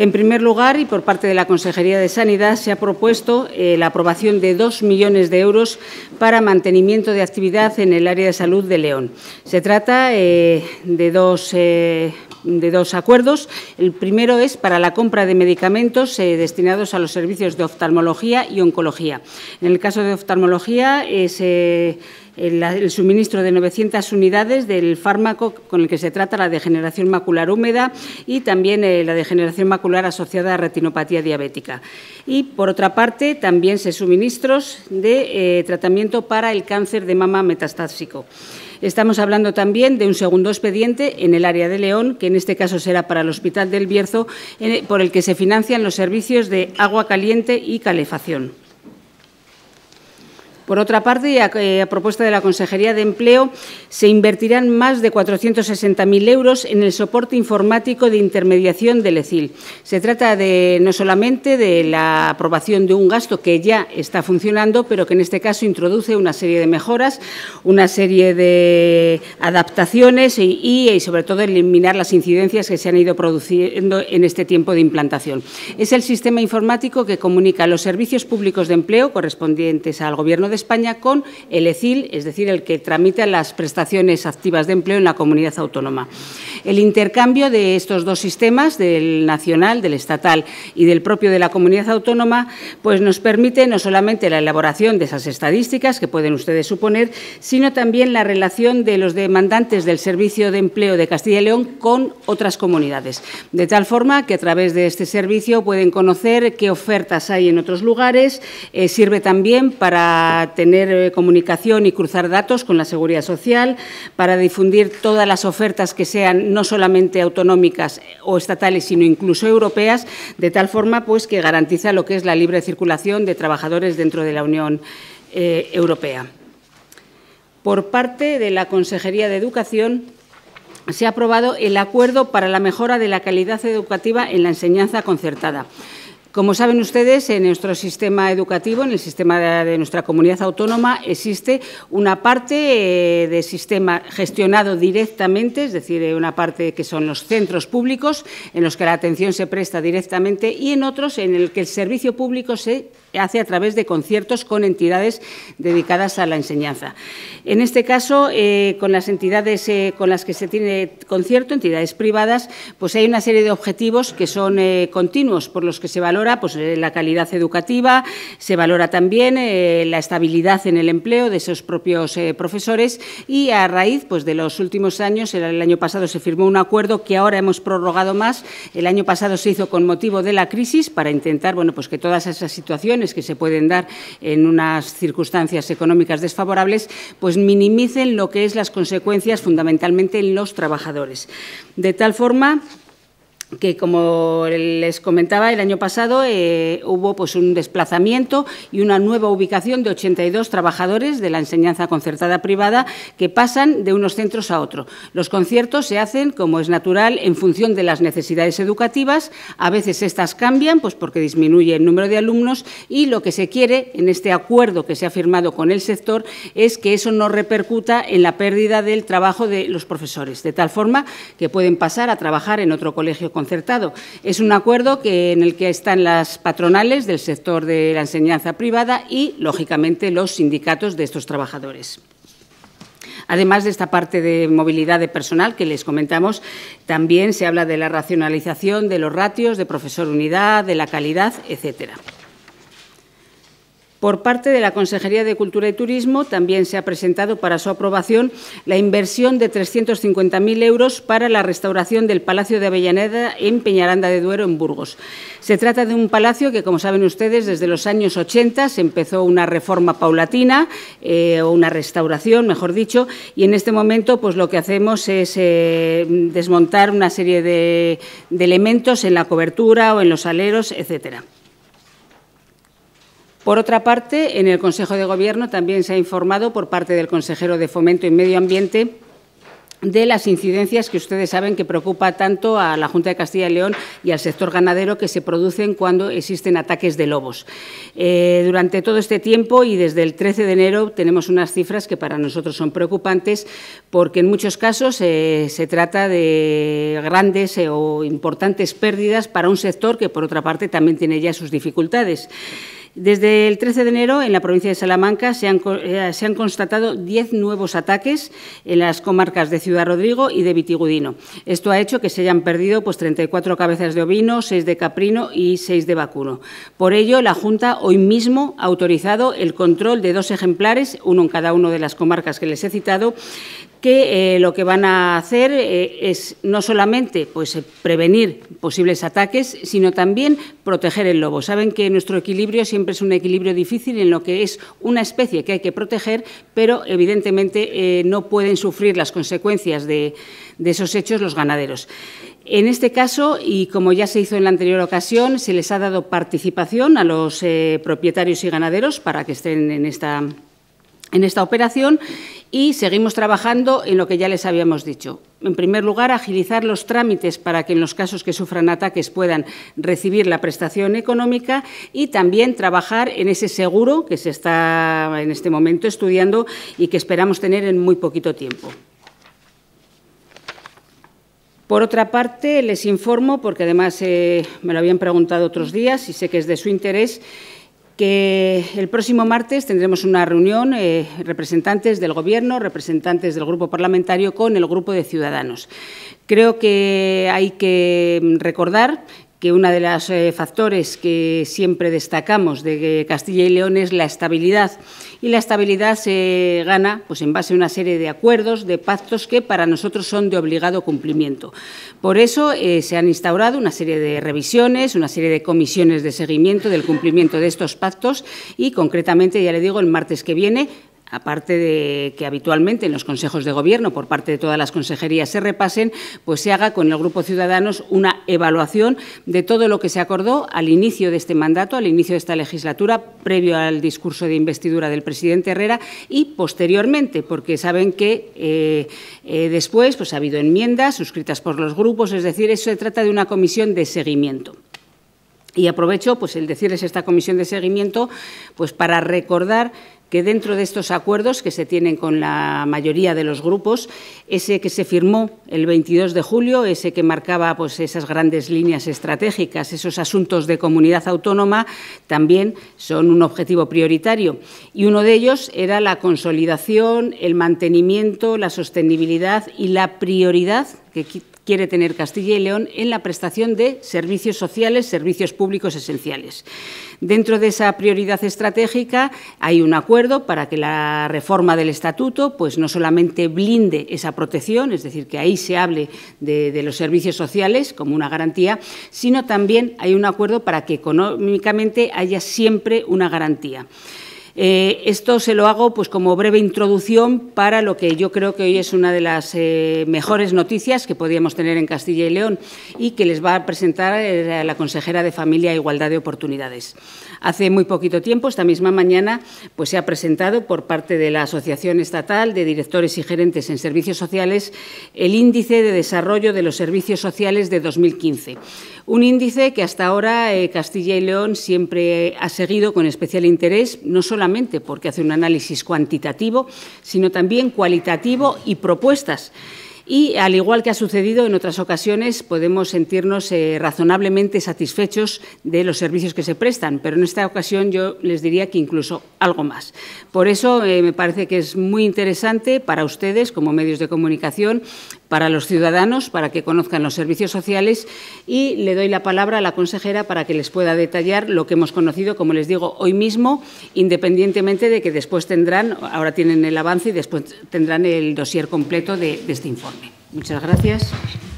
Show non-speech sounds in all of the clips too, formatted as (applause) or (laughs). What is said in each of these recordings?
En primer lugar, y por parte de la Consejería de Sanidad, se ha propuesto eh, la aprobación de dos millones de euros para mantenimiento de actividad en el área de salud de León. Se trata eh, de dos eh, de dos acuerdos. El primero es para la compra de medicamentos eh, destinados a los servicios de oftalmología y oncología. En el caso de oftalmología es eh, el, suministro de 900 unidades del fármaco con el que se trata la degeneración macular húmeda y también eh, la degeneración macular asociada a retinopatía diabética. Y, por otra parte, también se suministros de tratamiento para el cáncer de mama metastásico. Estamos hablando también de un segundo expediente en el área de León, que en este caso será para el Hospital del Bierzo, por el que se financian los servicios de agua caliente y calefacción. Por otra parte, eh, a, propuesta de la Consejería de Empleo, se invertirán más de 460.000 euros en el soporte informático de intermediación del ECIL. Se trata de no solamente de la aprobación de un gasto que ya está funcionando, pero que en este caso introduce una serie de mejoras, una serie de adaptaciones y, sobre todo eliminar las incidencias que se han ido produciendo en este tiempo de implantación. Es el sistema informático que comunica los servicios públicos de empleo correspondientes al Gobierno de España con el ECIL, es decir, el que tramita las prestaciones activas de empleo en la comunidad autónoma. El intercambio de estos dos sistemas, del nacional, del estatal y del propio de la comunidad autónoma, pues nos permite no solamente la elaboración de esas estadísticas que pueden ustedes suponer, sino también la relación de los demandantes del Servicio de Empleo de Castilla y León con otras comunidades, de tal forma que a través de este servicio pueden conocer qué ofertas hay en otros lugares, eh, sirve también para tener eh, comunicación y cruzar datos con la Seguridad Social, para difundir todas las ofertas que sean no solamente autonómicas o estatales, sino incluso europeas, de tal forma pues, que garantiza lo que es la libre circulación de trabajadores dentro de la Unión eh, Europea. Por parte de la Consejería de Educación, se ha aprobado el acuerdo para la mejora de la calidad educativa en la enseñanza concertada. Como saben ustedes, en nuestro sistema educativo, en el sistema de nuestra comunidad autónoma, existe una parte eh, de sistema gestionado directamente, es decir, eh, una parte que son los centros públicos, en los que la atención se presta directamente, y en otros en el que el servicio público se hace a través de conciertos con entidades dedicadas a la enseñanza. En este caso, eh, con las entidades eh, con las que se tiene concierto, entidades privadas, pues hay una serie de objetivos que son eh, continuos, por los que se valora pues, la calidad educativa, se valora también la estabilidad en el empleo de sus propios profesores y a raíz pues, de los últimos años, el, el año pasado se firmó un acuerdo que ahora hemos prorrogado más, el año pasado se hizo con motivo de la crisis para intentar bueno, pues, que todas esas situaciones que se pueden dar en unas circunstancias económicas desfavorables, pues minimicen lo que es las consecuencias fundamentalmente en los trabajadores. De tal forma que como les comentaba, el año pasado eh, hubo pues, un desplazamiento y una nueva ubicación de 82 trabajadores de la enseñanza concertada privada que pasan de unos centros a otros. Los conciertos se hacen, como es natural, en función de las necesidades educativas. A veces estas cambian pues, porque disminuye el número de alumnos y lo que se quiere en este acuerdo que se ha firmado con el sector es que eso no repercuta en la pérdida del trabajo de los profesores, de tal forma que pueden pasar a trabajar en otro colegio es un acuerdo en el que están las patronales del sector de la enseñanza privada y, lógicamente, los sindicatos de estos trabajadores. Además de esta parte de movilidad de personal que les comentamos, también se habla de la racionalización de los ratios, de profesor unidad, de la calidad, etcétera. Por parte de la Consejería de Cultura y Turismo también se ha presentado para su aprobación la inversión de 350.000 euros para la restauración del Palacio de Avellaneda en Peñaranda de Duero, en Burgos. Se trata de un palacio que, como saben ustedes, desde los años 80 se empezó una reforma paulatina eh, o una restauración, mejor dicho, y en este momento pues, lo que hacemos es eh, desmontar una serie de elementos en la cobertura o en los aleros, etcétera. Por otra parte, en el Consejo de Gobierno también se ha informado por parte del consejero de Fomento y Medio Ambiente de las incidencias que ustedes saben que preocupa tanto a la Junta de Castilla y León y al sector ganadero que se producen cuando existen ataques de lobos. Eh, durante todo este tiempo y desde el 13 de enero tenemos unas cifras que para nosotros son preocupantes porque en muchos casos eh, se trata de grandes eh, o importantes pérdidas para un sector que por otra parte también tiene ya sus dificultades. Desde el 13 de enero, en la provincia de Salamanca se han, eh, constatado 10 nuevos ataques en las comarcas de Ciudad Rodrigo y de Vitigudino. Esto ha hecho que se hayan perdido pues, 34 cabezas de ovino, 6 de caprino y 6 de vacuno. Por ello, la Junta hoy mismo ha autorizado el control de dos ejemplares, uno en cada una de las comarcas que les he citado, que eh, lo que van a hacer eh, es no solamente pues, eh, prevenir posibles ataques, sino también proteger el lobo. Saben que nuestro equilibrio siempre es un equilibrio difícil en lo que es una especie que hay que proteger, pero evidentemente no pueden sufrir las consecuencias de, esos hechos los ganaderos. En este caso, y como ya se hizo en la anterior ocasión, se les ha dado participación a los propietarios y ganaderos para que estén en esta en esta operación y seguimos trabajando en lo que ya les habíamos dicho. En primer lugar, agilizar los trámites para que en los casos que sufran ataques puedan recibir la prestación económica y también trabajar en ese seguro que se está en este momento estudiando y que esperamos tener en muy poquito tiempo. Por otra parte, les informo, porque además eh, me lo habían preguntado otros días y sé que es de su interés, que el próximo martes tendremos una reunión, eh, representantes del Gobierno, representantes del Grupo Parlamentario con el Grupo de Ciudadanos. Creo que hay que mm, recordar que uno de los eh, factores que siempre destacamos de Castilla y León es la estabilidad. Y la estabilidad se gana pues, en base a una serie de acuerdos, de pactos que para nosotros son de obligado cumplimiento. Por eso eh, se han instaurado una serie de revisiones, una serie de comisiones de seguimiento del cumplimiento de estos pactos y concretamente, ya le digo, el martes que viene aparte de que habitualmente en los consejos de gobierno por parte de todas las consejerías se repasen, pues se haga con el Grupo Ciudadanos una evaluación de todo lo que se acordó al inicio de este mandato, al inicio de esta legislatura, previo al discurso de investidura del presidente Herrera y posteriormente, porque saben que eh, eh, después pues, ha habido enmiendas suscritas por los grupos, es decir, eso se trata de una comisión de seguimiento. Y aprovecho pues el decirles esta comisión de seguimiento pues para recordar que dentro de estos acuerdos que se tienen con la mayoría de los grupos, ese que se firmó el 22 de julio, ese que marcaba pues, esas grandes líneas estratégicas, esos asuntos de comunidad autónoma, también son un objetivo prioritario. Y uno de ellos era la consolidación, el mantenimiento, la sostenibilidad y la prioridad que quiere tener Castilla y León en la prestación de servicios sociales, servicios públicos esenciales. Dentro de esa prioridad estratégica hay un acuerdo para que la reforma del estatuto pues no solamente blinde esa protección, es decir, que ahí se hable de, de los servicios sociales como una garantía, sino también hay un acuerdo para que económicamente haya siempre una garantía. Eh, esto se lo hago pues, como breve introducción para lo que yo creo que hoy es una de las eh, mejores noticias que podíamos tener en Castilla y León y que les va a presentar eh, la consejera de Familia e Igualdad de Oportunidades. Hace muy poquito tiempo, esta misma mañana, pues, se ha presentado por parte de la Asociación Estatal de Directores y Gerentes en Servicios Sociales el Índice de Desarrollo de los Servicios Sociales de 2015. Un índice que hasta ahora Castilla y León siempre ha seguido con especial interés, no solamente porque hace un análisis cuantitativo, sino también cualitativo y propuestas. Y al igual que ha sucedido en otras ocasiones, podemos sentirnos eh, razonablemente satisfechos de los servicios que se prestan, pero en esta ocasión yo les diría que incluso algo más. Por eso eh, me parece que es muy interesante para ustedes como medios de comunicación para los ciudadanos, para que conozcan los servicios sociales y le doy la palabra a la consejera para que les pueda detallar lo que hemos conocido, como les digo, hoy mismo, independientemente de que después tendrán, ahora tienen el avance y después tendrán el dossier completo de, de este informe. Muchas gracias.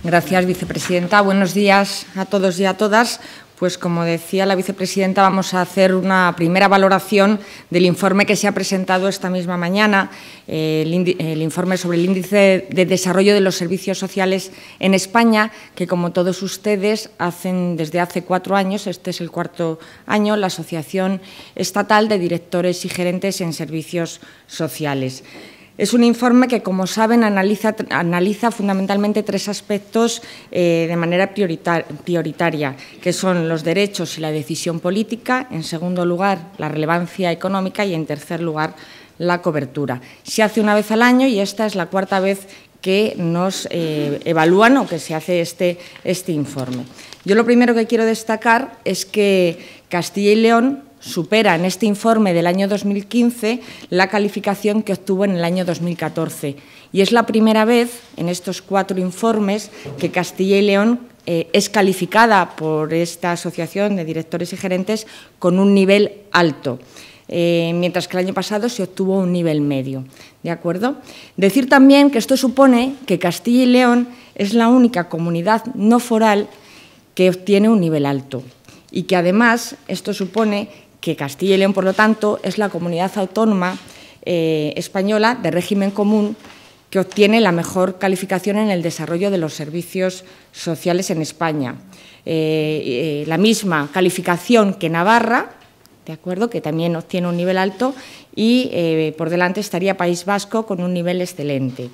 Gracias, vicepresidenta. Buenos días a todos y a todas. Pues como decía la vicepresidenta, vamos a hacer una primera valoración del informe que se ha presentado esta misma mañana, eh, el, informe sobre el índice de desarrollo de los servicios sociales en España, que como todos ustedes hacen desde hace cuatro años, este es el cuarto año, la Asociación Estatal de Directores y Gerentes en Servicios Sociales. Es un informe que, como saben, analiza, fundamentalmente tres aspectos eh, de manera prioritaria, que son los derechos y la decisión política, en segundo lugar, la relevancia económica y, en tercer lugar, la cobertura. Se hace una vez al año y esta es la cuarta vez que nos eh, evalúan o que se hace este, este informe. Yo lo primero que quiero destacar es que Castilla y León supera en este informe del año 2015 la calificación que obtuvo en el año 2014. Y es la primera vez en estos cuatro informes que Castilla y León eh, es calificada por esta asociación de directores y gerentes con un nivel alto. Eh, mientras que el año pasado se obtuvo un nivel medio. ¿De acuerdo? Decir también que esto supone que Castilla y León es la única comunidad no foral que obtiene un nivel alto y que además esto supone que Castilla y León, por lo tanto, es la comunidad autónoma eh, española de régimen común que obtiene la mejor calificación en el desarrollo de los servicios sociales en España. Eh, eh, la misma calificación que Navarra, de acuerdo, que también obtiene un nivel alto, y por delante estaría País Vasco con un nivel excelente.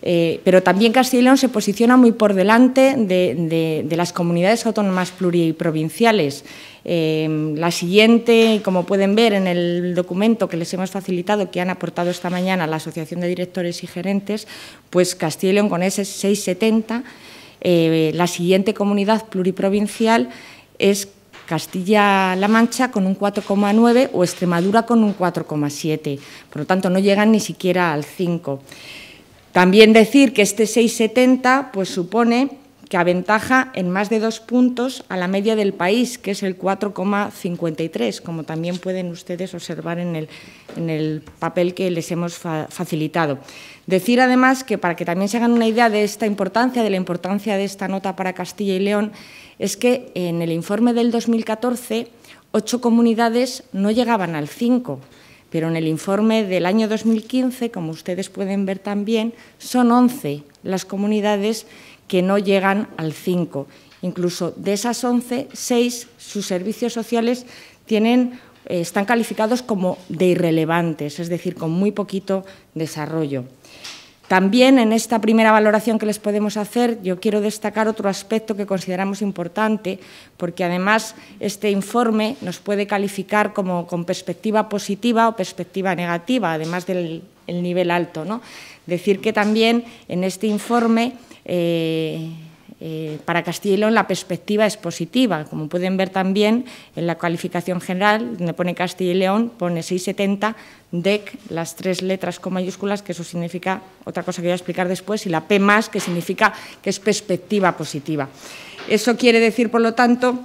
Eh, pero también Castilla y León se posiciona muy por delante de, las comunidades autónomas pluriprovinciales. Eh, la siguiente, como pueden ver en el documento que les hemos facilitado, que han aportado esta mañana la Asociación de Directores y Gerentes, pues Castilla y León con ese 670, eh, la siguiente comunidad pluriprovincial es Castilla-La Mancha con un 4,9 o Extremadura con un 4,7. Por lo tanto, no llegan ni siquiera al 5. También decir que este 6,70 pues, supone que aventaja en más de dos puntos a la media del país, que es el 4,53, como también pueden ustedes observar en el, en el papel que les hemos facilitado. Decir, además, que para que también se hagan una idea de esta importancia, de la importancia de esta nota para Castilla y León, es que en el informe del 2014, ocho comunidades no llegaban al 5%. Pero en el informe del año 2015, como ustedes pueden ver también, son 11 las comunidades que no llegan al 5. Incluso de esas 11, 6, sus servicios sociales tienen, eh, están calificados como de irrelevantes, es decir, con muy poquito desarrollo. También en esta primera valoración que les podemos hacer, yo quiero destacar otro aspecto que consideramos importante, porque además este informe nos puede calificar como con perspectiva positiva o perspectiva negativa, además del nivel alto. ¿no? Decir que también en este informe eh, eh, para Castilla y León la perspectiva es positiva. Como pueden ver también en la calificación general, donde pone Castilla y León, pone 670 DEC, las tres letras con mayúsculas, que eso significa otra cosa que voy a explicar después, y la P más, que significa que es perspectiva positiva. Eso quiere decir, por lo tanto,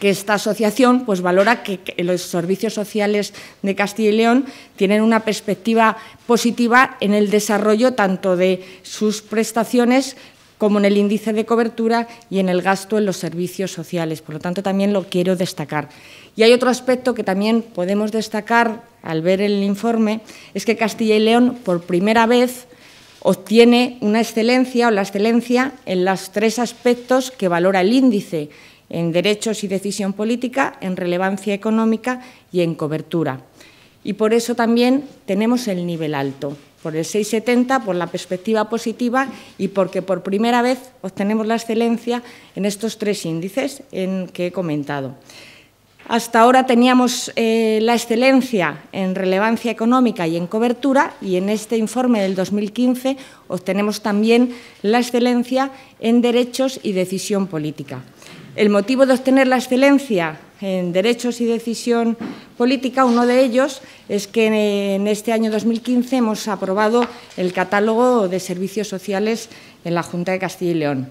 que esta asociación pues valora que los servicios sociales de Castilla y León tienen una perspectiva positiva en el desarrollo tanto de sus prestaciones como en el índice de cobertura y en el gasto en los servicios sociales. Por lo tanto, también lo quiero destacar. Y hay otro aspecto que también podemos destacar al ver el informe, es que Castilla y León, por primera vez, obtiene una excelencia o la excelencia en los tres aspectos que valora el índice, en derechos y decisión política, en relevancia económica y en cobertura. Y por eso también tenemos el nivel alto por el 670, por la perspectiva positiva y porque por primera vez obtenemos la excelencia en estos tres índices en que he comentado. Hasta ahora teníamos eh, la excelencia en relevancia económica y en cobertura y en este informe del 2015 obtenemos también la excelencia en derechos y decisión política. El motivo de obtener la excelencia en derechos y decisión política. Uno de ellos es que en este año 2015 hemos aprobado el catálogo de servicios sociales en la Junta de Castilla y León.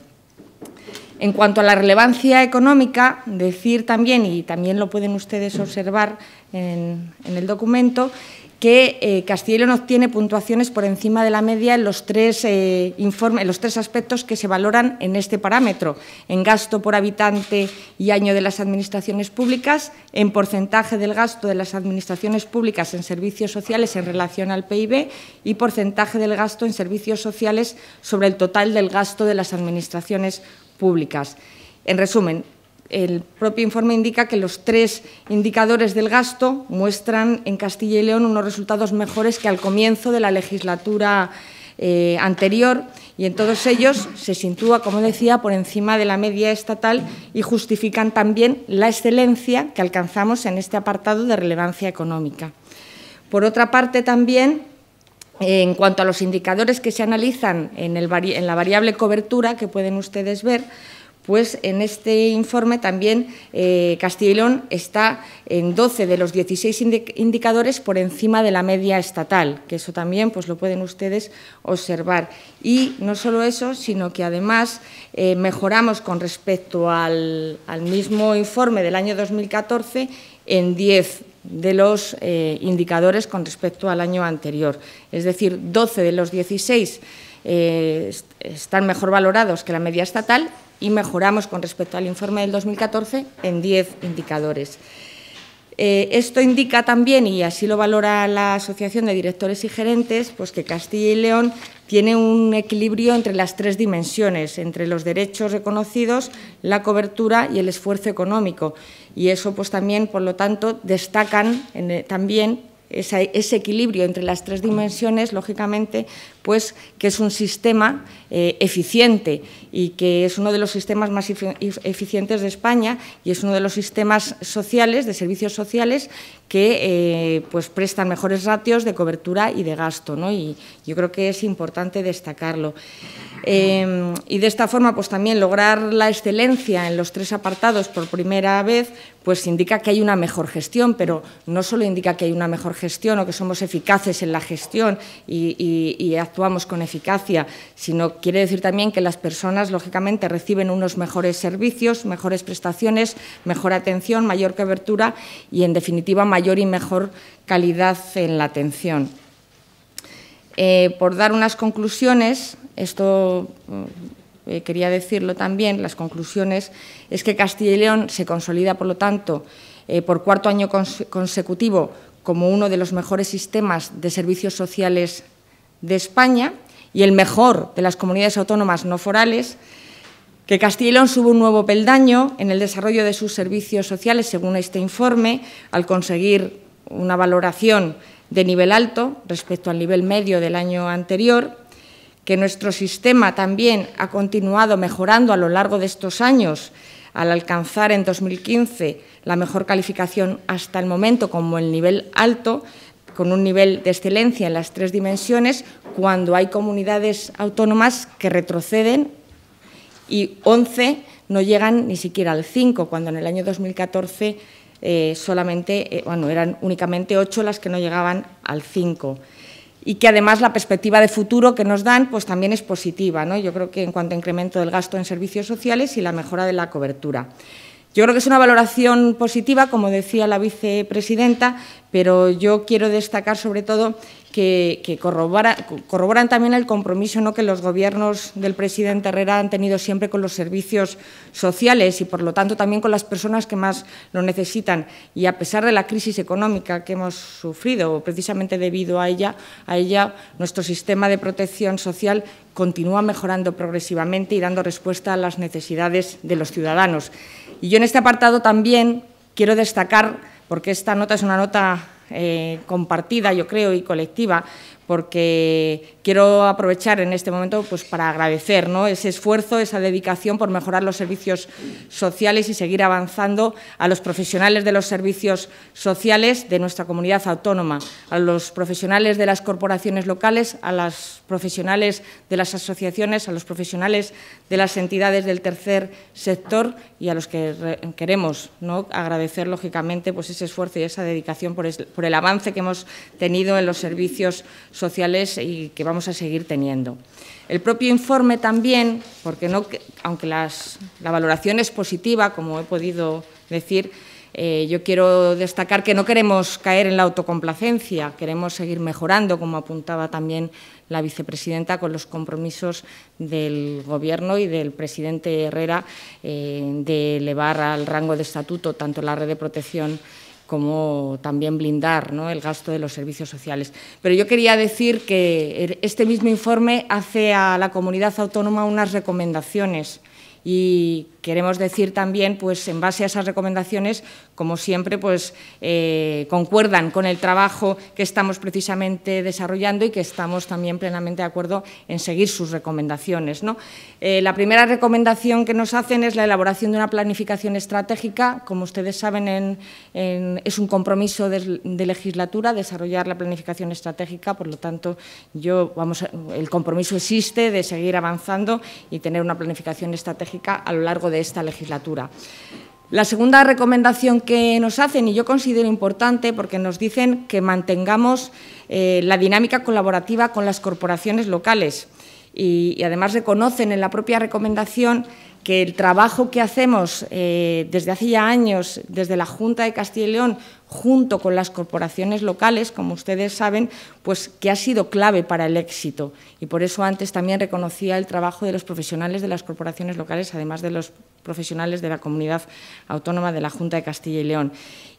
En cuanto a la relevancia económica, decir también, y también lo pueden ustedes observar en, el documento, que eh, Castilla obtiene puntuaciones por encima de la media en los tres, eh, informes, en los tres aspectos que se valoran en este parámetro, en gasto por habitante y año de las administraciones públicas, en porcentaje del gasto de las administraciones públicas en servicios sociales en relación al PIB y porcentaje del gasto en servicios sociales sobre el total del gasto de las administraciones públicas. En resumen, el propio informe indica que los tres indicadores del gasto muestran en Castilla y León unos resultados mejores que al comienzo de la legislatura eh, anterior y en todos ellos se sitúa, como decía, por encima de la media estatal y justifican también la excelencia que alcanzamos en este apartado de relevancia económica. Por otra parte, también eh, en cuanto a los indicadores que se analizan en, la variable cobertura que pueden ustedes ver, pues en este informe también eh, Castilla y está en 12 de los 16 indicadores por encima de la media estatal, que eso también pues, lo pueden ustedes observar. Y no solo eso, sino que además eh, mejoramos con respecto al, mismo informe del año 2014 en 10 de los eh, indicadores con respecto al año anterior. Es decir, 12 de los 16 están mejor valorados que la media estatal y mejoramos con respecto al informe del 2014 en 10 indicadores. Eh, esto indica también, y así lo valora la Asociación de Directores y Gerentes, pues que Castilla y León tiene un equilibrio entre las tres dimensiones, entre los derechos reconocidos, la cobertura y el esfuerzo económico. Y eso, pues también, por lo tanto, destacan eh, también ese equilibrio entre las tres dimensiones, lógicamente, pues que es un sistema eh, eficiente y que es uno de los sistemas más eficientes de España y es uno de los sistemas sociales, de servicios sociales, que eh, pues prestan mejores ratios de cobertura y de gasto. ¿no? Y yo creo que es importante destacarlo. Em, y de esta forma, pues también lograr la excelencia en los tres apartados por primera vez, pues indica que hay una mejor gestión, pero no solo indica que hay una mejor gestión o que somos eficaces en la gestión y, actuamos con eficacia, sino quiere decir también que las personas, lógicamente, reciben unos mejores servicios, mejores prestaciones, mejor atención, mayor cobertura y, en definitiva, mayor y mejor calidad en la atención. Eh, por dar unas conclusiones, esto mm, eh, quería decirlo también, las conclusiones, es que Castilla y León se consolida, por lo tanto, eh, por cuarto año consecutivo como uno de los mejores sistemas de servicios sociales de España y el mejor de las comunidades autónomas no forales, que Castilla y León sube un nuevo peldaño en el desarrollo de sus servicios sociales, según este informe, al conseguir una valoración de nivel alto respecto al nivel medio del año anterior que nuestro sistema también ha continuado mejorando a lo largo de estos años al alcanzar en 2015 la mejor calificación hasta el momento como el nivel alto, con un nivel de excelencia en las tres dimensiones, cuando hay comunidades autónomas que retroceden y 11 no llegan ni siquiera al 5, cuando en el año 2014 eh, solamente, eh, bueno, eran únicamente 8 las que no llegaban al 5 y que además la perspectiva de futuro que nos dan pues también es positiva, ¿no? yo creo que en cuanto a incremento del gasto en servicios sociales y la mejora de la cobertura. Yo creo que es una valoración positiva, como decía la vicepresidenta, pero yo quiero destacar sobre todo que, corroboran también el compromiso ¿no? que los gobiernos del presidente Herrera han tenido siempre con los servicios sociales y, por lo tanto, también con las personas que más lo necesitan. Y a pesar de la crisis económica que hemos sufrido, precisamente debido a ella, a ella nuestro sistema de protección social continúa mejorando progresivamente y dando respuesta a las necesidades de los ciudadanos. Y yo en este apartado también quiero destacar, porque esta nota es una nota eh, compartida, yo creo, y colectiva, porque quiero aprovechar en este momento pues, para agradecer ¿no? ese esfuerzo, esa dedicación por mejorar los servicios sociales y seguir avanzando a los profesionales de los servicios sociales de nuestra comunidad autónoma, a los profesionales de las corporaciones locales, a los profesionales de las asociaciones, a los profesionales de las entidades del tercer sector y a los que queremos ¿no? agradecer, lógicamente, pues, ese esfuerzo y esa dedicación por, por el avance que hemos tenido en los servicios sociales sociales y que vamos a seguir teniendo. El propio informe también, porque no, aunque la valoración es positiva, como he podido decir, eh, yo quiero destacar que no queremos caer en la autocomplacencia, queremos seguir mejorando, como apuntaba también la vicepresidenta, con los compromisos del Gobierno y del presidente Herrera eh, de elevar al rango de estatuto tanto la red de protección como también blindar el gasto de los servicios sociales. Pero yo quería decir que er, este mismo informe hace a la comunidad autónoma unas recomendaciones y queremos decir también, pues en base a esas recomendaciones, como siempre, pues eh, concuerdan con el trabajo que estamos precisamente desarrollando y que estamos también plenamente de acuerdo en seguir sus recomendaciones. ¿no? Eh, la primera recomendación que nos hacen es la elaboración de una planificación estratégica. Como ustedes saben, en, es un compromiso de, de, legislatura desarrollar la planificación estratégica, por lo tanto, yo, vamos, el compromiso existe de seguir avanzando y tener una planificación estratégica a lo largo de esta legislatura. La segunda recomendación que nos hacen, y yo considero importante, porque nos dicen que mantengamos eh, la dinámica colaborativa con las corporaciones locales. Y, además reconocen en la propia recomendación que el trabajo que hacemos eh, desde hace ya años, desde la Junta de Castilla y León, junto con las corporaciones locales, como ustedes saben, pues que ha sido clave para el éxito. Y por eso antes también reconocía el trabajo de los profesionales de las corporaciones locales, además de los profesionales de la comunidad autónoma de la Junta de Castilla y León.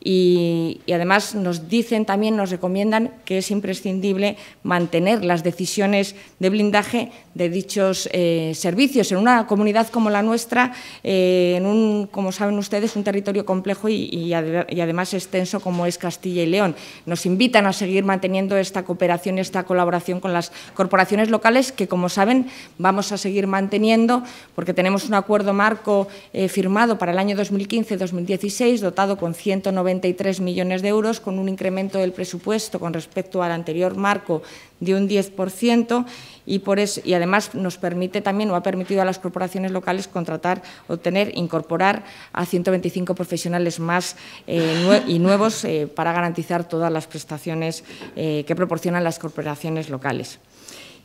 Y, además nos dicen también, nos recomiendan que es imprescindible mantener las decisiones de blindaje de dichos eh, servicios. En una comunidad como la nuestra, eh, en un, como saben ustedes, un territorio complejo y además extenso como es Castilla y León. Nos invitan a seguir manteniendo esta cooperación y esta colaboración con las corporaciones locales que, como saben, vamos a seguir manteniendo porque tenemos un acuerdo marco eh, firmado para el año 2015-2016 dotado con 193 millones de euros con un incremento del presupuesto con respecto al anterior marco de un 10% y, por eso, y además nos permite también o ha permitido a las corporaciones locales contratar, obtener, incorporar a 125 profesionales más eh, y nuevos eh, para garantizar todas las prestaciones eh, que proporcionan las corporaciones locales.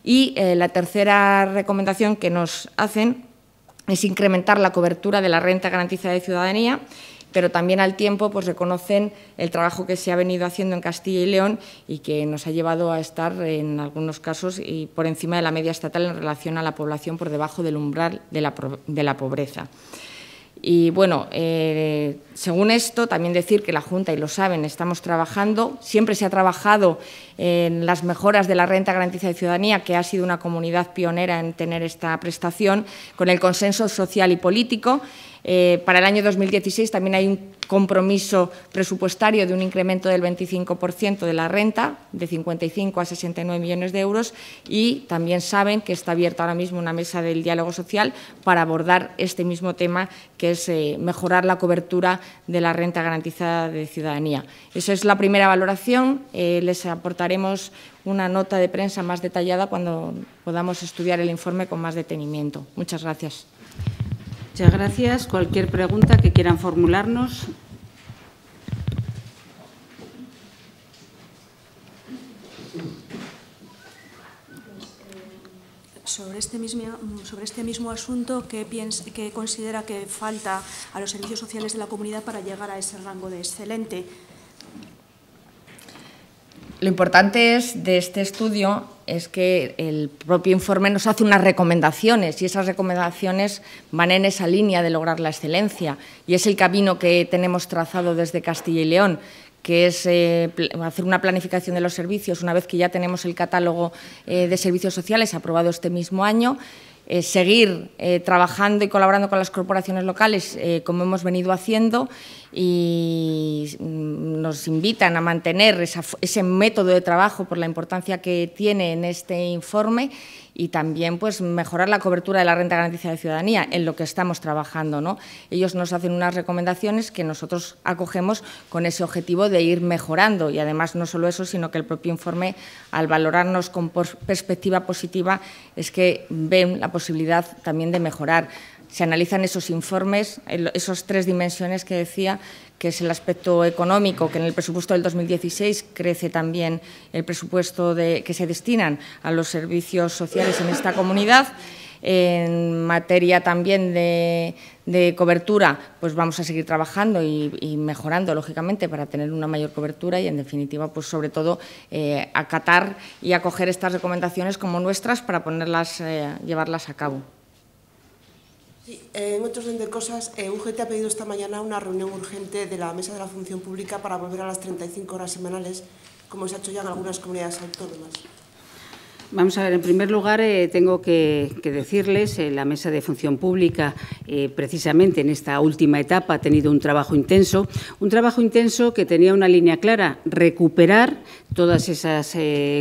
Y la tercera recomendación que nos hacen es incrementar la cobertura de la renta garantizada de ciudadanía pero también al tiempo pues, reconocen el trabajo que se ha venido haciendo en Castilla y León y que nos ha llevado a estar en algunos casos y por encima de la media estatal en relación a la población por debajo del umbral de la, pobreza. Y bueno, eh, según esto, también decir que la Junta, y lo saben, estamos trabajando, siempre se ha trabajado en las mejoras de la renta garantizada de ciudadanía, que ha sido una comunidad pionera en tener esta prestación, con el consenso social y político. Eh, para el año 2016 también hay un compromiso presupuestario de un incremento del 25% de la renta, de 55 a 69 millones de euros, y también saben que está abierta ahora mismo una mesa del diálogo social para abordar este mismo tema, que es eh, mejorar la cobertura de la renta garantizada de ciudadanía. Esa es la primera valoración. Eh, les aporta Haremos una nota de prensa más detallada cuando podamos estudiar el informe con más detenimiento. Muchas gracias. Muchas gracias. Cualquier pregunta que quieran formularnos. Sobre este, mismo, sobre este mismo asunto, ¿qué, piensa, ¿qué considera que falta a los servicios sociales de la comunidad para llegar a ese rango de excelente? Lo importante es de este estudio es que el propio informe nos hace unas recomendaciones y esas recomendaciones van en esa línea de lograr la excelencia y es el camino que tenemos trazado desde Castilla y León que es eh, hacer una planificación de los servicios una vez que ya tenemos el catálogo eh, de servicios sociales aprobado este mismo año eh, seguir eh, trabajando y colaborando con las corporaciones locales eh, como hemos venido haciendo y mm, nos invitan a mantener ese método de trabajo por la importancia que tiene en este informe y también pues mejorar la cobertura de la renta garantizada de ciudadanía en lo que estamos trabajando ¿no? ellos nos hacen unas recomendaciones que nosotros acogemos con ese objetivo de ir mejorando y además no solo eso sino que el propio informe al valorarnos con perspectiva positiva es que ven la posibilidad también de mejorar se analizan esos informes, esas tres dimensiones que decía, que es el aspecto económico, que en el presupuesto del 2016 crece también el presupuesto de, que se destinan a los servicios sociales en esta comunidad. En materia también de, cobertura, pues vamos a seguir trabajando y, mejorando, lógicamente, para tener una mayor cobertura y, en definitiva, pues sobre todo, eh, acatar y acoger estas recomendaciones como nuestras para ponerlas, eh, llevarlas a cabo. Eh, en otro orden de cosas, eh, UGT ha pedido esta mañana una reunión urgente de la Mesa de la Función Pública para volver a las 35 horas semanales, como se ha hecho ya en algunas comunidades autónomas. Vamos a ver, en primer lugar, eh, tengo que, decirles, que eh, la Mesa de Función Pública, eh, precisamente en esta última etapa, ha tenido un trabajo intenso, un trabajo intenso que tenía una línea clara, recuperar todas esas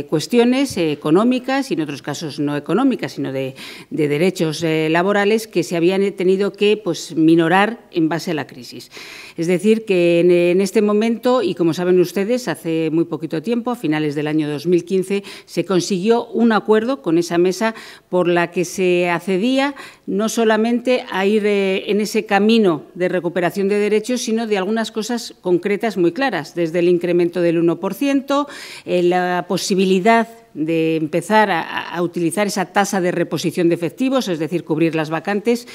cuestiones económicas y, en otros casos, no económicas, sino de, derechos laborales que se habían tenido que pues, minorar en base a la crisis. Es decir, que en, este momento, y como saben ustedes, hace muy poquito tiempo, a finales del año 2015, se consiguió un acuerdo con esa mesa por la que se accedía no solamente a ir eh, en ese camino de recuperación de derechos, sino de algunas cosas concretas muy claras, desde el incremento del 1%, eh, la posibilidad de empezar a, utilizar esa tasa de reposición de efectivos, es decir, cubrir las vacantes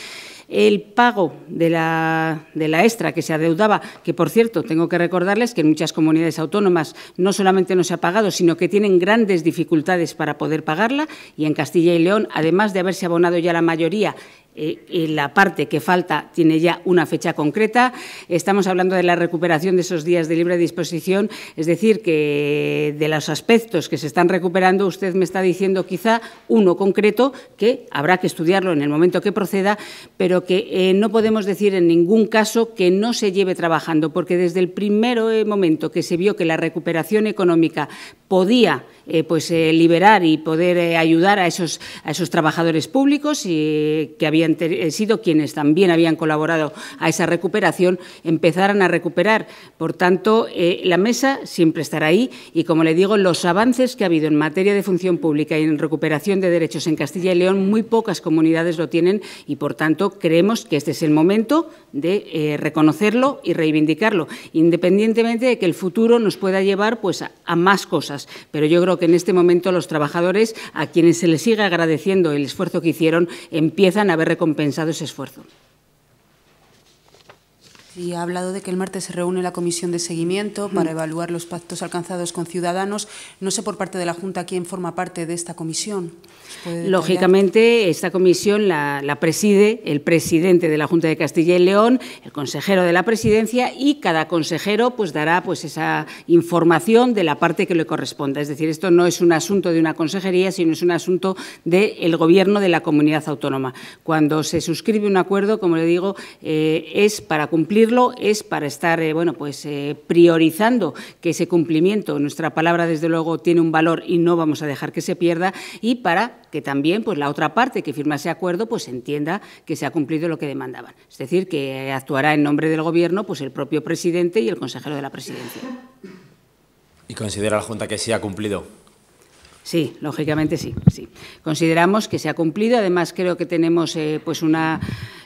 el pago de la, de la, extra que se adeudaba, que por cierto tengo que recordarles que en muchas comunidades autónomas no solamente no se ha pagado, sino que tienen grandes dificultades para poder pagarla y en Castilla y León, además de haberse abonado ya la mayoría eh, eh, la parte que falta tiene ya una fecha concreta. Estamos hablando de la recuperación de esos días de libre disposición, es decir, que de los aspectos que se están recuperando, usted me está diciendo quizá uno concreto que habrá que estudiarlo en el momento que proceda, pero que eh, no podemos decir en ningún caso que no se lleve trabajando, porque desde el primer momento que se vio que la recuperación económica podía eh, pues, eh, liberar y poder eh, ayudar a esos, a esos trabajadores públicos y, que habían sido quienes también habían colaborado a esa recuperación, empezaran a recuperar. Por tanto, la mesa siempre estará ahí y, como le digo, los avances que ha habido en materia de función pública y en recuperación de derechos en Castilla y León, muy pocas comunidades lo tienen y, por tanto, creemos que este es el momento de reconocerlo y reivindicarlo, independientemente de que el futuro nos pueda llevar pues, a, a más cosas. Pero yo creo que en este momento los trabajadores, a quienes se les sigue agradeciendo el esfuerzo que hicieron, empiezan a ver recompensado ese esfuerzo y ha hablado de que el martes se reúne la comisión de seguimiento para evaluar los pactos alcanzados con ciudadanos. No sé por parte de la Junta quién forma parte de esta comisión. Lógicamente, esta comisión la, preside el presidente de la Junta de Castilla y León, el consejero de la presidencia y cada consejero pues dará pues esa información de la parte que le corresponda. Es decir, esto no es un asunto de una consejería, sino es un asunto del gobierno de la comunidad autónoma. Cuando se suscribe un acuerdo, como le digo, eh, es para cumplir es para estar, eh, bueno, pues eh, priorizando que ese cumplimiento, nuestra palabra desde luego tiene un valor y no vamos a dejar que se pierda y para que también pues la otra parte que firma ese acuerdo pues entienda que se ha cumplido lo que demandaban. Es decir, que actuará en nombre del Gobierno pues el propio presidente y el consejero de la presidencia. ¿Y considera la Junta que se ha cumplido Sí, lógicamente sí, sí. Consideramos que se ha cumplido. Además, creo que tenemos eh, pues una,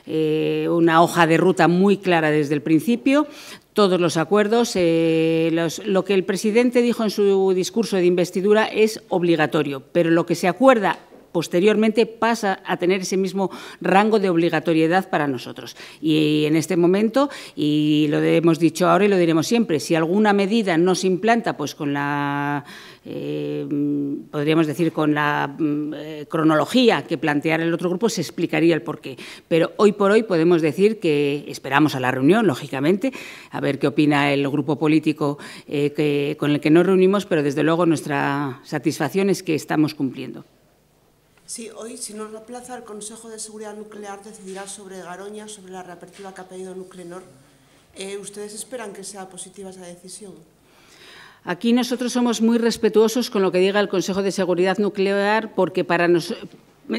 eh, una hoja de ruta muy clara desde el principio todos los acuerdos. Eh, lo que el presidente dijo en su discurso de investidura es obligatorio, pero lo que se acuerda posteriormente pasa a tener ese mismo rango de obligatoriedad para nosotros. Y en este momento, y lo hemos dicho ahora y lo diremos siempre, si alguna medida no se implanta, pues con la, eh, podríamos decir, con la eh, cronología que planteara el otro grupo, se explicaría el porqué. Pero hoy por hoy podemos decir que esperamos a la reunión, lógicamente, a ver qué opina el grupo político eh, con el que nos reunimos, pero desde luego nuestra satisfacción es que estamos cumpliendo. Sí, hoy, si nos aplaza, el Consejo de Seguridad Nuclear decidirá sobre Garoña, sobre la reapertura que ha pedido Nuclenor. Eh, ¿Ustedes esperan que sea positiva esa decisión? Aquí nosotros somos muy respetuosos con lo que diga el Consejo de Seguridad Nuclear porque para nosotros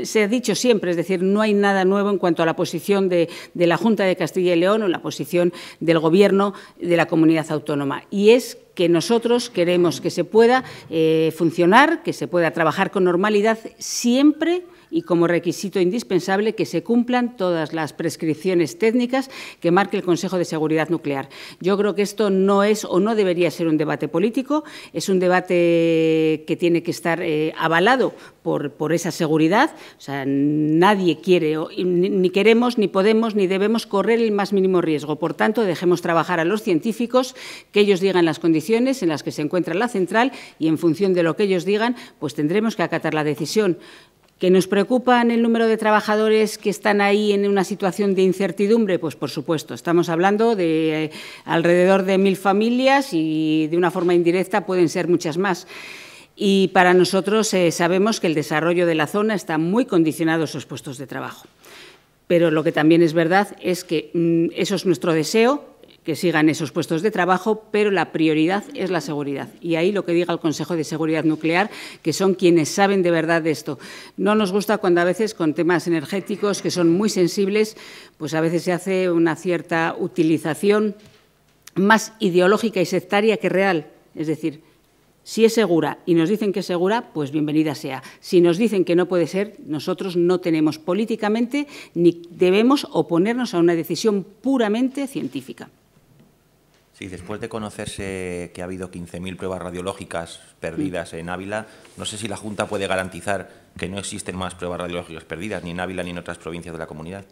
se ha dicho siempre, es decir, no hay nada nuevo en cuanto a la posición de, de, la Junta de Castilla y León o la posición del Gobierno de la comunidad autónoma. Y es que nosotros queremos que se pueda eh, funcionar, que se pueda trabajar con normalidad siempre y como requisito indispensable que se cumplan todas las prescripciones técnicas que marque el Consejo de Seguridad Nuclear. Yo creo que esto no es o no debería ser un debate político, es un debate que tiene que estar eh, avalado por, por, esa seguridad. O sea, nadie quiere, ni, queremos, ni podemos, ni debemos correr el más mínimo riesgo. Por tanto, dejemos trabajar a los científicos, que ellos digan las condiciones en las que se encuentra la central y en función de lo que ellos digan, pues tendremos que acatar la decisión. ¿Que nos preocupan el número de trabajadores que están ahí en una situación de incertidumbre? Pues por supuesto, estamos hablando de eh, alrededor de mil familias y de una forma indirecta pueden ser muchas más. Y para nosotros eh, sabemos que el desarrollo de la zona está muy condicionado a esos puestos de trabajo. Pero lo que también es verdad es que mm, eso es nuestro deseo, que sigan esos puestos de trabajo, pero la prioridad es la seguridad. Y ahí lo que diga el Consejo de Seguridad Nuclear, que son quienes saben de verdad de esto. No nos gusta cuando a veces con temas energéticos que son muy sensibles, pues a veces se hace una cierta utilización más ideológica y sectaria que real. Es decir, si es segura y nos dicen que es segura, pues bienvenida sea. Si nos dicen que no puede ser, nosotros no tenemos políticamente ni debemos oponernos a una decisión puramente científica. Sí, después de conocerse que ha habido 15.000 pruebas radiológicas perdidas mm. en Ávila, no sé si la Junta puede garantizar que no existen más pruebas radiológicas perdidas, ni en Ávila ni en otras provincias de la comunidad.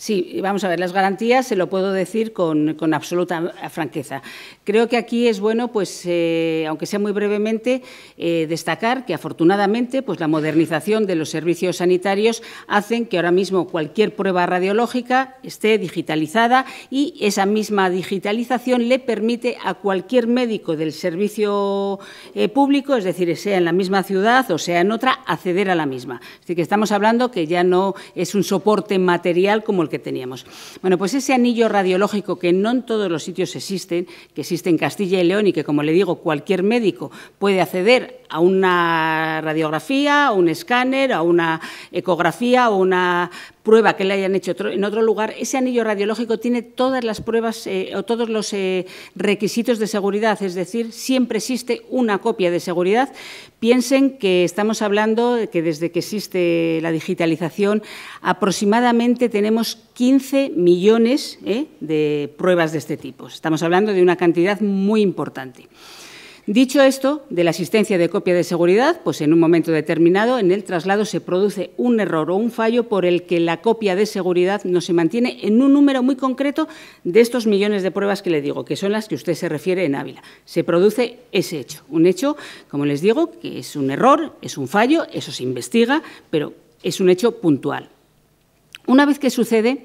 Sí, vamos a ver, las garantías se lo puedo decir con, absoluta franqueza. Creo que aquí es bueno, pues, eh, aunque sea muy brevemente, eh, destacar que afortunadamente pues, la modernización de los servicios sanitarios hacen que ahora mismo cualquier prueba radiológica esté digitalizada y esa misma digitalización le permite a cualquier médico del servicio eh, público, es decir, sea en la misma ciudad o sea en otra, acceder a la misma. Así que estamos hablando que ya no es un soporte material como el que teníamos. Bueno, pues ese anillo radiológico que no en todos los sitios existen, que existe en Castilla y León y que, como le digo, cualquier médico puede acceder a una radiografía, a un escáner, a una ecografía o una prueba que le hayan hecho en otro lugar, ese anillo radiológico tiene todas las pruebas eh, o todos los eh, requisitos de seguridad, es decir, siempre existe una copia de seguridad. Piensen que estamos hablando de que desde que existe la digitalización aproximadamente tenemos 15 millones eh, de pruebas de este tipo. Estamos hablando de una cantidad muy importante. Dicho esto, de la asistencia de copia de seguridad, pues en un momento determinado en el traslado se produce un error o un fallo por el que la copia de seguridad no se mantiene en un número muy concreto de estos millones de pruebas que le digo, que son las que usted se refiere en Ávila. Se produce ese hecho, un hecho, como les digo, que es un error, es un fallo, eso se investiga, pero es un hecho puntual. Una vez que sucede,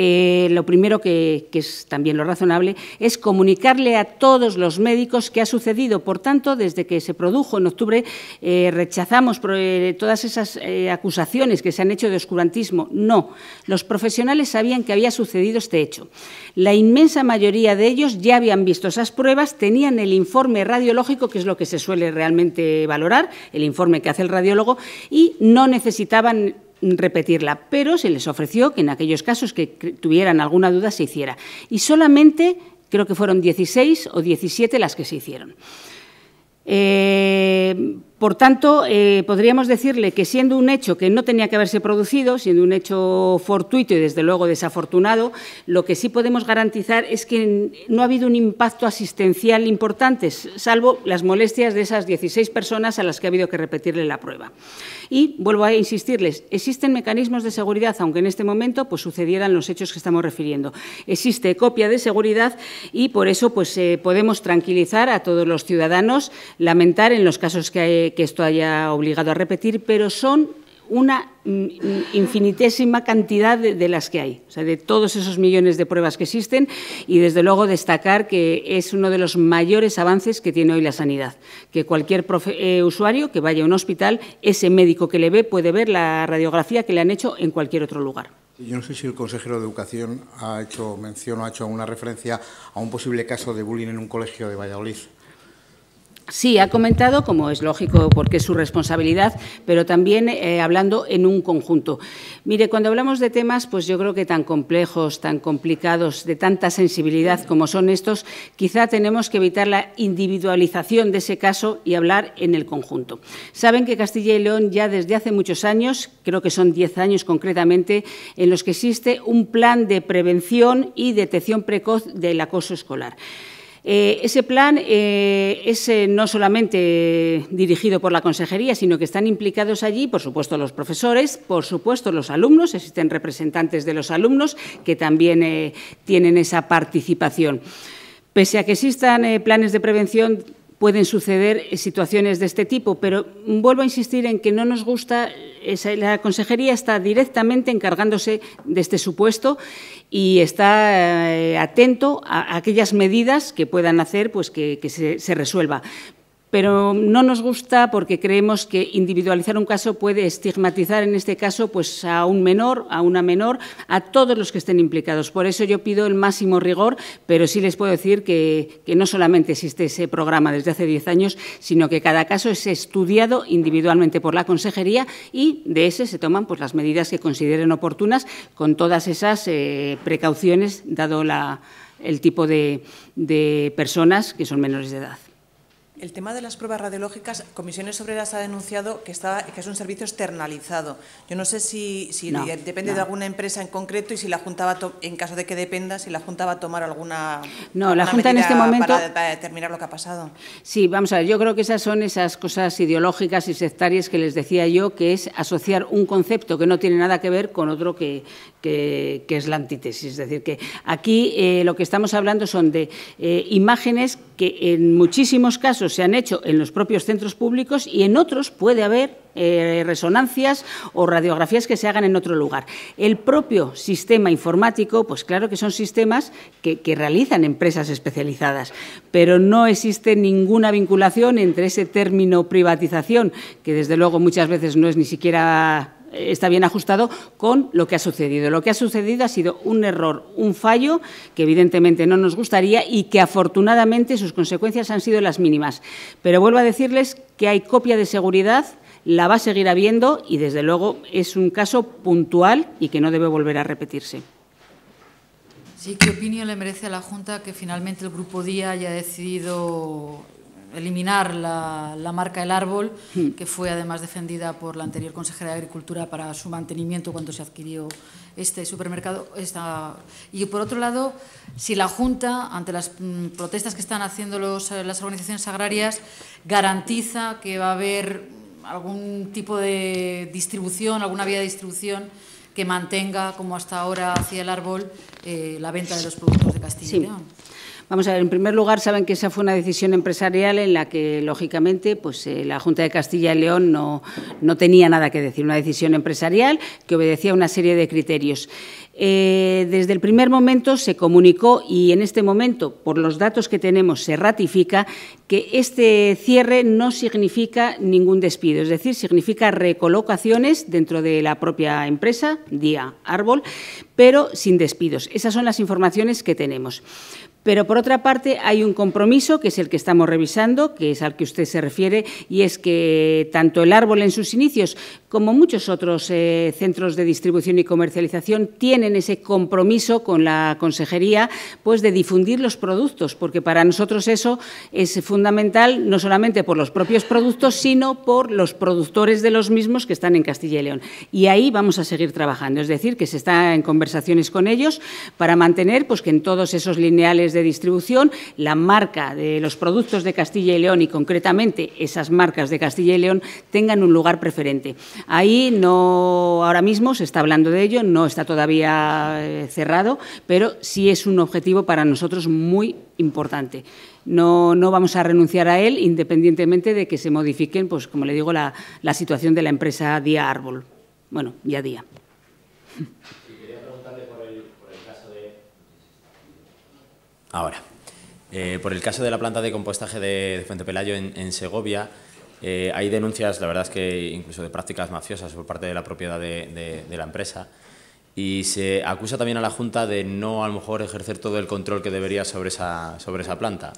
eh, lo primero que, es también lo razonable es comunicarle a todos los médicos qué ha sucedido. Por tanto, desde que se produjo en octubre, eh, rechazamos eh, todas esas acusaciones que se han hecho de oscurantismo. No, los profesionales sabían que había sucedido este hecho. La inmensa mayoría de ellos ya habían visto esas pruebas, tenían el informe radiológico, que es lo que se suele realmente valorar, el informe que hace el radiólogo, y no necesitaban repetirla, pero se les ofreció que en aquellos casos que tuvieran alguna duda se hiciera. Y solamente creo que fueron 16 o 17 las que se hicieron. Eh, por tanto, eh, podríamos decirle que siendo un hecho que no tenía que haberse producido, siendo un hecho fortuito y desde luego desafortunado, lo que sí podemos garantizar es que no ha habido un impacto asistencial importante, salvo las molestias de esas 16 personas a las que ha habido que repetirle la prueba. Y vuelvo a insistirles, existen mecanismos de seguridad, aunque en este momento pues, sucedieran los hechos que estamos refiriendo. Existe copia de seguridad y por eso pues, eh, podemos tranquilizar a todos los ciudadanos, lamentar en los casos que hay que esto haya obligado a repetir, pero son una mm, mm, infinitésima cantidad de, las que hay, o sea, de todos esos millones de pruebas que existen y desde luego destacar que es uno de los mayores avances que tiene hoy la sanidad, que cualquier eh, usuario que vaya a un hospital, ese médico que le ve puede ver la radiografía que le han hecho en cualquier otro lugar. Yo no sé si el consejero de Educación ha hecho mención o ha hecho una referencia a un posible caso de bullying en un colegio de Valladolid. Sí, ha comentado, como es lógico porque es su responsabilidad, pero también eh, hablando en un conjunto. Mire, cuando hablamos de temas, pues yo creo que tan complejos, tan complicados, de tanta sensibilidad como son estos, quizá tenemos que evitar la individualización de ese caso y hablar en el conjunto. Saben que Castilla y León ya desde hace muchos años, creo que son diez años concretamente, en los que existe un plan de prevención y detección precoz del acoso escolar. Eh, ese plan eh, es eh, no solamente dirigido por la consejería, sino que están implicados allí, por supuesto, los profesores, por supuesto, los alumnos, existen representantes de los alumnos que también tienen esa participación. Pese a que existan planes de prevención pueden suceder eh, situaciones de este tipo, pero vuelvo a insistir en que no nos gusta, la consejería está directamente encargándose de este supuesto y está eh, atento a aquellas medidas que puedan hacer pues, que, se, se, resuelva pero no nos gusta porque creemos que individualizar un caso puede estigmatizar en este caso pues a un menor, a una menor, a todos los que estén implicados. Por eso yo pido el máximo rigor, pero sí les puedo decir que, no solamente existe ese programa desde hace diez años, sino que cada caso es estudiado individualmente por la consejería y de ese se toman pues las medidas que consideren oportunas con todas esas eh, precauciones dado el tipo de personas que son menores de edad. El tema de las pruebas radiológicas, Comisiones Obreras ha denunciado que, es un servicio externalizado. Yo no sé si, depende de alguna empresa en concreto y si la Junta va a en caso de que dependa, si la Junta a tomar alguna. No, la Junta en este momento. Para, para, determinar lo que ha pasado. Sí, vamos a ver. Yo creo que esas son esas cosas ideológicas y sectarias que les decía yo, que es asociar un concepto que no tiene nada que ver con otro que, que, es la antítesis. Es decir, que aquí eh, lo que estamos hablando son de eh, imágenes que en muchísimos casos se han hecho en los propios centros públicos y en otros puede haber eh, resonancias o radiografías que se hagan en otro lugar. El propio sistema informático, pues claro que son sistemas que realizan empresas especializadas, pero no existe ninguna vinculación entre ese término privatización, que desde luego muchas veces no es ni siquiera está bien ajustado con lo que ha sucedido. Lo que ha sucedido ha sido un error, un fallo que evidentemente no nos gustaría y que afortunadamente sus consecuencias han sido las mínimas. Pero vuelvo a decirles que hay copia de seguridad, la va a seguir habiendo y desde luego es un caso puntual y que no debe volver a repetirse. Sí, ¿qué opinión le merece a la Junta que finalmente el Grupo Día haya decidido eliminar la, marca El árbol, hmm. que fue además defendida por la anterior consejera de Agricultura para su mantenimiento cuando se adquirió este supermercado. Y por otro lado, si la Junta, ante las mm, protestas que están haciendo eh, las organizaciones agrarias, garantiza que va a haber algún tipo de distribución, alguna vía de distribución que mantenga, como hasta ahora hacía el árbol, eh, la venta de los productos de Castilla y León. Vamos a ver, en primer lugar, saben que esa fue una decisión empresarial en la que, lógicamente, pues eh, la Junta de Castilla y León no, tenía nada que decir. Una decisión empresarial que obedecía a una serie de criterios. Eh, desde el primer momento se comunicó y en este momento, por los datos que tenemos, se ratifica que este cierre no significa ningún despido, es decir, significa recolocaciones dentro de la propia empresa, día árbol, pero sin despidos. Esas son las informaciones que tenemos. Pero, por otra parte, hay un compromiso, que es el que estamos revisando, que es al que usted se refiere, y es que tanto el árbol en sus inicios como muchos otros eh, centros de distribución y comercialización tienen ese compromiso con la consejería pues, de difundir los productos, porque para nosotros eso es fundamental no solamente por los propios productos, sino por los productores de los mismos que están en Castilla y León. Y ahí vamos a seguir trabajando, es decir, que se está en conversaciones con ellos para mantener pues, que en todos esos lineales de de distribución, la marca de los productos de Castilla y León y concretamente esas marcas de Castilla y León tengan un lugar preferente. Ahí no, ahora mismo se está hablando de ello, no está todavía eh, cerrado, pero sí es un objetivo para nosotros muy importante. No, no, vamos a renunciar a él, independientemente de que se modifiquen, pues como le digo, la, la situación de la empresa día árbol. Bueno, día día. Ahora, eh, por el caso de la planta de compostaje de, Fuente Pelayo en, Segovia, eh, hay denuncias, la verdad es que incluso de prácticas mafiosas por parte de la propiedad de, de, la empresa. Y se acusa también a la Junta de no, a lo mejor, ejercer todo el control que debería sobre esa, sobre esa planta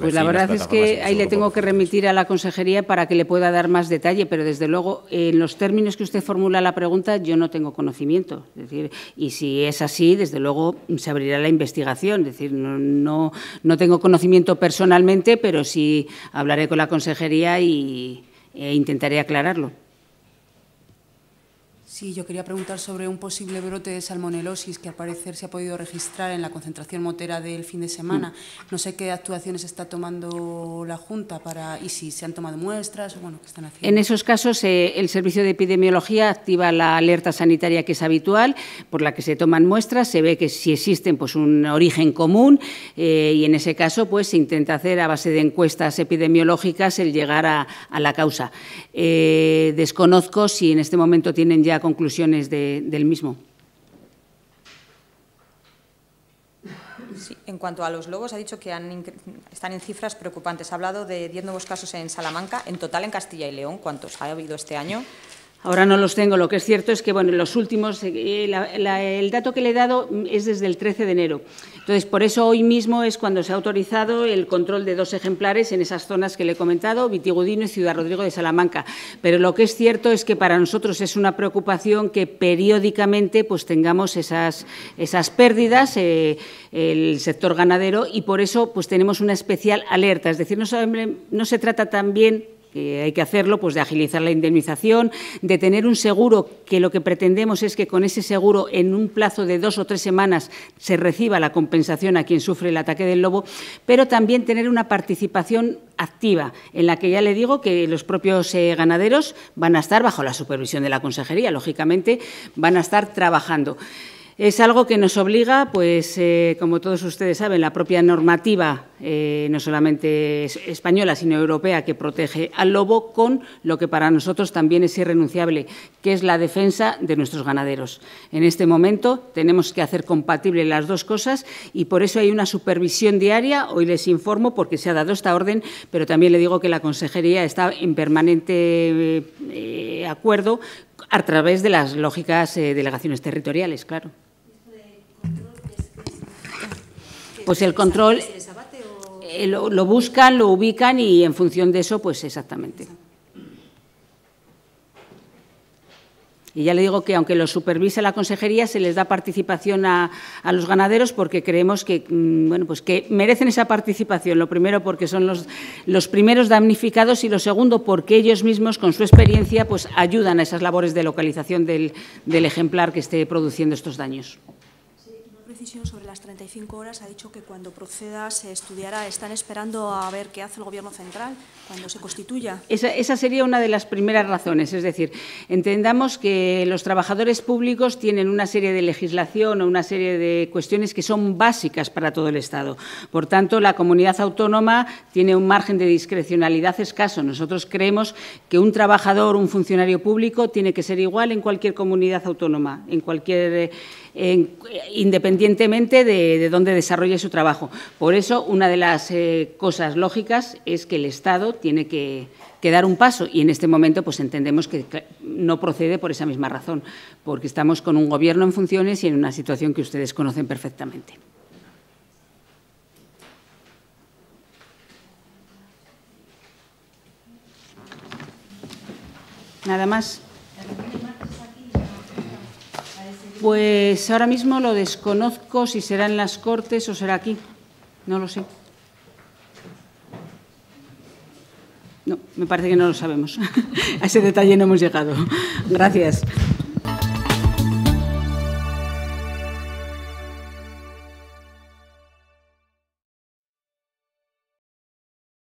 pues la verdad es que ahí le tengo que remitir a la consejería para que le pueda dar más detalle, pero desde luego, en los términos que usted formula la pregunta, yo no tengo conocimiento. Es decir, y si es así, desde luego se abrirá la investigación. Es decir, no, no, tengo conocimiento personalmente, pero sí hablaré con la consejería y, e intentaré aclararlo. Sí, yo quería preguntar sobre un posible brote de salmonelosis que al parecer se ha podido registrar en la concentración motera del fin de semana. Mm. No sé qué actuaciones está tomando la Junta para y si se han tomado muestras o bueno, qué están haciendo. En esos casos, eh, el Servicio de Epidemiología activa la alerta sanitaria que es habitual, por la que se toman muestras, se ve que si existen pues un origen común eh, y en ese caso pues se intenta hacer a base de encuestas epidemiológicas el llegar a, la causa. Eh, desconozco si en este momento tienen ya conclusiones del mismo. en cuanto a los lobos, ha dicho que han, están en cifras preocupantes. Ha hablado de 10 nuevos casos en Salamanca. En total, en Castilla y León, ¿cuántos ha habido este año? Ahora no los tengo. Lo que es cierto es que, bueno, los últimos, eh, el dato que le he dado es desde el 13 de enero. Entonces, por eso hoy mismo es cuando se ha autorizado el control de dos ejemplares en esas zonas que le he comentado, Vitigudino y Ciudad Rodrigo de Salamanca. Pero lo que es cierto es que para nosotros es una preocupación que periódicamente pues tengamos esas, esas pérdidas, eh, el sector ganadero, y por eso pues tenemos una especial alerta. Es decir, no, no se trata también que hay que hacerlo, pues de agilizar la indemnización, de tener un seguro que lo que pretendemos es que con ese seguro en un plazo de dos o tres semanas se reciba la compensación a quien sufre el ataque del lobo, pero también tener una participación activa en la que ya le digo que los propios eh, ganaderos van a estar bajo la supervisión de la consejería, lógicamente van a estar trabajando. Es algo que nos obliga, pues, eh, como todos ustedes saben, la propia normativa, eh, no solamente española, sino europea, que protege al lobo con lo que para nosotros también es irrenunciable, que es la defensa de nuestros ganaderos. En este momento tenemos que hacer compatible las dos cosas y por eso hay una supervisión diaria. Hoy les informo porque se ha dado esta orden, pero también le digo que la Consejería está en permanente eh, acuerdo a través de las lógicas delegaciones territoriales, claro. Pues el control eh, lo, buscan, lo ubican y en función de eso, pues exactamente. Y ya le digo que aunque lo supervise la consejería, se les da participación a, los ganaderos porque creemos que, mm, pues que merecen esa participación. Lo primero porque son los, primeros damnificados y lo segundo porque ellos mismos, con su experiencia, pues ayudan a esas labores de localización del ejemplar que esté produciendo estos daños precisión sobre las 35 horas. Ha dicho que cuando proceda se estudiará. ¿Están esperando a ver qué hace el Gobierno central cuando se constituya? Esa, esa sería una de las primeras razones. Es decir, entendamos que los trabajadores públicos tienen una serie de legislación o una serie de cuestiones que son básicas para todo el Estado. Por tanto, la comunidad autónoma tiene un margen de discrecionalidad escaso. Nosotros creemos que un trabajador, un funcionario público, tiene que ser igual en cualquier comunidad autónoma, en cualquier eh, independientemente de, dónde desarrolle su trabajo. Por eso, una de las eh, cosas lógicas es que el Estado tiene que, dar un paso y en este momento pues entendemos que no procede por esa misma razón, porque estamos con un Gobierno en funciones y en una situación que ustedes conocen perfectamente. Nada más. Pues ahora mismo lo desconozco si será en las Cortes o será aquí. No lo sé. No, me parece que no lo sabemos. (laughs) A ese detalle no hemos llegado. Gracias.